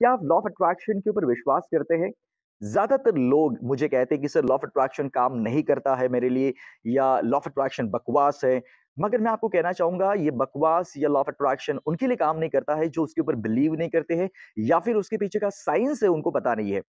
क्या आप law of attraction के ऊपर विश्वास करते हैं ज्यादातर लोग मुझे कहते हैं कि सर लॉ ऑफ अट्रैक्शन काम नहीं करता है मेरे लिए या लॉ ऑफ अट्रैक्शन बकवास है मगर मैं आपको कहना चाहूंगा ये बकवास या लॉ ऑफ अट्रैक्शन उनके लिए काम नहीं करता है जो उसके ऊपर बिलीव नहीं करते हैं या फिर उसके पीछे का साइंस है उनको पता नहीं है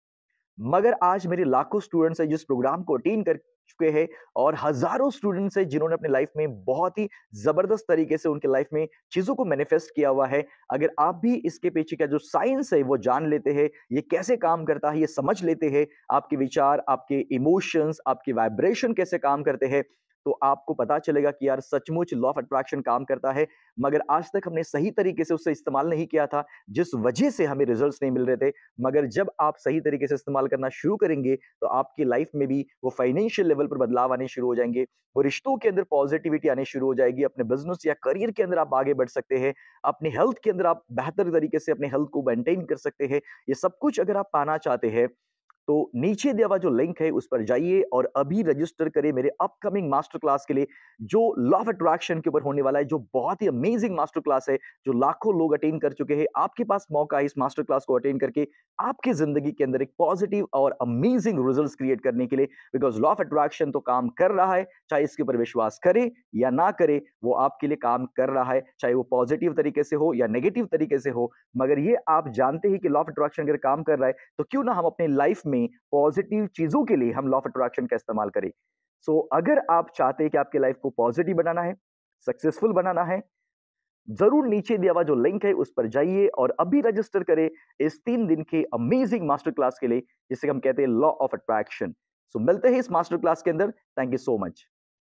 मगर आज मेरे लाखों स्टूडेंट्स हैं जिस प्रोग्राम को अटेंड कर चुके हैं और हजारों स्टूडेंट्स हैं जिन्होंने अपने लाइफ में बहुत ही जबरदस्त तरीके से उनके लाइफ में चीजों को मैनिफेस्ट किया हुआ है अगर आप भी इसके पीछे का जो साइंस है वो जान लेते हैं ये कैसे काम करता है ये समझ लेते हैं आपके विचार आपके इमोशंस आपके वाइब्रेशन कैसे काम करते हैं तो आपको पता चलेगा कि यार सचमुच लॉ ऑफ अट्रैक्शन काम करता है मगर आज तक हमने सही तरीके से उससे इस्तेमाल नहीं किया था जिस वजह से हमें रिजल्ट्स नहीं मिल रहे थे मगर जब आप सही तरीके से इस्तेमाल करना शुरू करेंगे तो आपकी लाइफ में भी वो फाइनेंशियल लेवल पर बदलाव आने शुरू हो जाएंगे वो रिश्तों के अंदर पॉजिटिविटी आने शुरू हो जाएगी अपने बिजनेस या करियर के अंदर आप आगे बढ़ सकते हैं अपने हेल्थ के अंदर आप बेहतर तरीके से अपने हेल्थ को मेंटेन कर सकते हैं ये सब कुछ अगर आप पाना चाहते हैं तो नीचे दिया हुआ जो लिंक है उस पर जाइए और अभी रजिस्टर करें मेरे अपकमिंग मास्टर क्लास के लिए जो लॉ ऑफ अट्रैक्शन के ऊपर होने वाला है जो बहुत ही अमेजिंग मास्टर क्लास है जो लाखों लोग अटेन कर चुके हैं आपके पास मौका है इस मास्टर क्लास को अटेन करके आपकी जिंदगी के अंदर एक पॉजिटिव और अमेजिंग रिजल्ट क्रिएट करने के लिए बिकॉज लॉ ऑफ अट्रैक्शन तो काम कर रहा है चाहे इसके ऊपर विश्वास करे या ना करे वो आपके लिए काम कर रहा है चाहे वो पॉजिटिव तरीके से हो या नेगेटिव तरीके से हो मगर ये आप जानते ही कि लॉ ऑफ अट्रैक्शन अगर काम कर रहा है तो क्यों ना हम अपने लाइफ में अपनी पॉजिटिव चीज़ों के लिए हम लॉ ऑफ अट्रैक्शन का इस्तेमाल करें सो so, अगर आप चाहते हैं कि आपकी लाइफ को पॉजिटिव बनाना है सक्सेसफुल बनाना है जरूर नीचे दिया हुआ जो लिंक है उस पर जाइए और अभी रजिस्टर करें इस तीन दिन के अमेजिंग मास्टर क्लास के लिए जिसे हम कहते हैं लॉ ऑफ अट्रैक्शन सो मिलते हैं इस मास्टर क्लास के अंदर थैंक यू सो मच